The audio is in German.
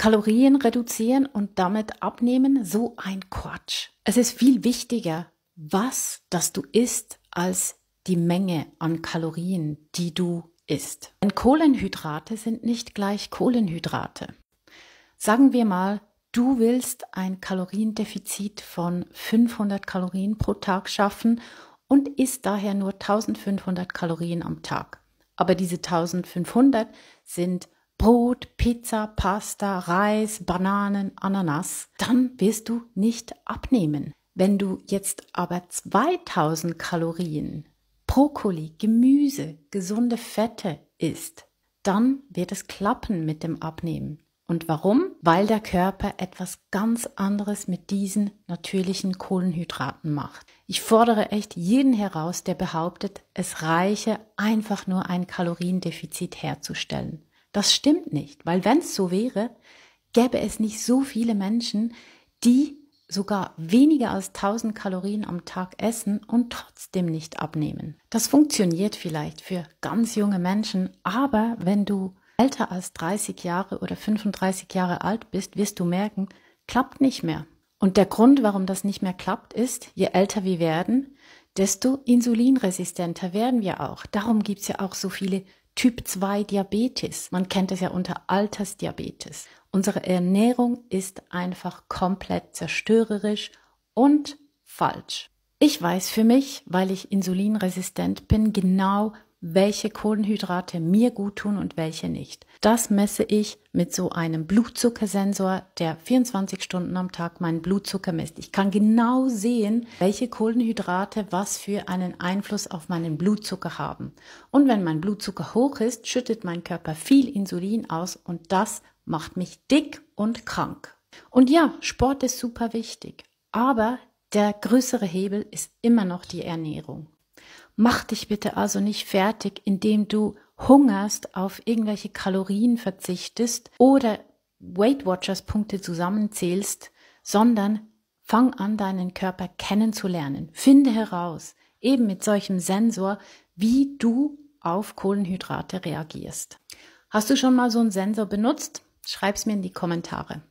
Kalorien reduzieren und damit abnehmen, so ein Quatsch. Es ist viel wichtiger, was das du isst, als die Menge an Kalorien, die du isst. Denn Kohlenhydrate sind nicht gleich Kohlenhydrate. Sagen wir mal, du willst ein Kaloriendefizit von 500 Kalorien pro Tag schaffen und isst daher nur 1500 Kalorien am Tag. Aber diese 1500 sind Brot, Pizza, Pasta, Reis, Bananen, Ananas, dann wirst du nicht abnehmen. Wenn du jetzt aber 2000 Kalorien Brokkoli, Gemüse, gesunde Fette isst, dann wird es klappen mit dem Abnehmen. Und warum? Weil der Körper etwas ganz anderes mit diesen natürlichen Kohlenhydraten macht. Ich fordere echt jeden heraus, der behauptet, es reiche einfach nur ein Kaloriendefizit herzustellen. Das stimmt nicht, weil wenn es so wäre, gäbe es nicht so viele Menschen, die sogar weniger als 1000 Kalorien am Tag essen und trotzdem nicht abnehmen. Das funktioniert vielleicht für ganz junge Menschen, aber wenn du älter als 30 Jahre oder 35 Jahre alt bist, wirst du merken, klappt nicht mehr. Und der Grund, warum das nicht mehr klappt, ist, je älter wir werden, desto insulinresistenter werden wir auch. Darum gibt es ja auch so viele Typ 2 Diabetes. Man kennt es ja unter Altersdiabetes. Unsere Ernährung ist einfach komplett zerstörerisch und falsch. Ich weiß für mich, weil ich insulinresistent bin, genau, welche Kohlenhydrate mir gut tun und welche nicht. Das messe ich mit so einem Blutzuckersensor, der 24 Stunden am Tag meinen Blutzucker misst. Ich kann genau sehen, welche Kohlenhydrate was für einen Einfluss auf meinen Blutzucker haben. Und wenn mein Blutzucker hoch ist, schüttet mein Körper viel Insulin aus und das macht mich dick und krank. Und ja, Sport ist super wichtig, aber der größere Hebel ist immer noch die Ernährung. Mach dich bitte also nicht fertig, indem du hungerst, auf irgendwelche Kalorien verzichtest oder Weight Watchers Punkte zusammenzählst, sondern fang an, deinen Körper kennenzulernen. Finde heraus, eben mit solchem Sensor, wie du auf Kohlenhydrate reagierst. Hast du schon mal so einen Sensor benutzt? Schreib's mir in die Kommentare.